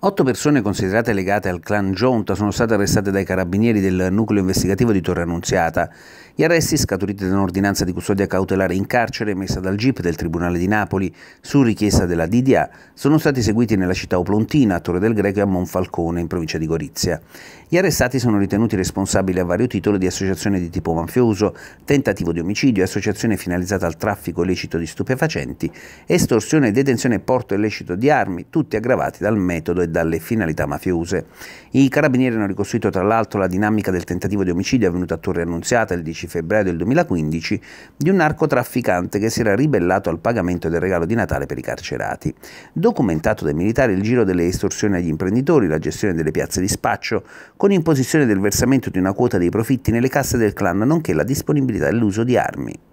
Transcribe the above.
Otto persone considerate legate al clan Giunta sono state arrestate dai carabinieri del nucleo investigativo di Torre Annunziata. Gli arresti, scaturiti da un'ordinanza di custodia cautelare in carcere emessa dal GIP del Tribunale di Napoli su richiesta della DDA, sono stati eseguiti nella città Oplontina, a Torre del Greco e a Monfalcone, in provincia di Gorizia. Gli arrestati sono ritenuti responsabili a vario titolo di associazione di tipo mafioso, tentativo di omicidio, associazione finalizzata al traffico illecito di stupefacenti, estorsione, detenzione e porto illecito di armi, tutti aggravati dal metodo dalle finalità mafiose. I carabinieri hanno ricostruito tra l'altro la dinamica del tentativo di omicidio avvenuto a Torre Annunziata il 10 febbraio del 2015 di un narcotrafficante che si era ribellato al pagamento del regalo di Natale per i carcerati. Documentato dai militari il giro delle estorsioni agli imprenditori, la gestione delle piazze di spaccio, con imposizione del versamento di una quota dei profitti nelle casse del clan, nonché la disponibilità e l'uso di armi.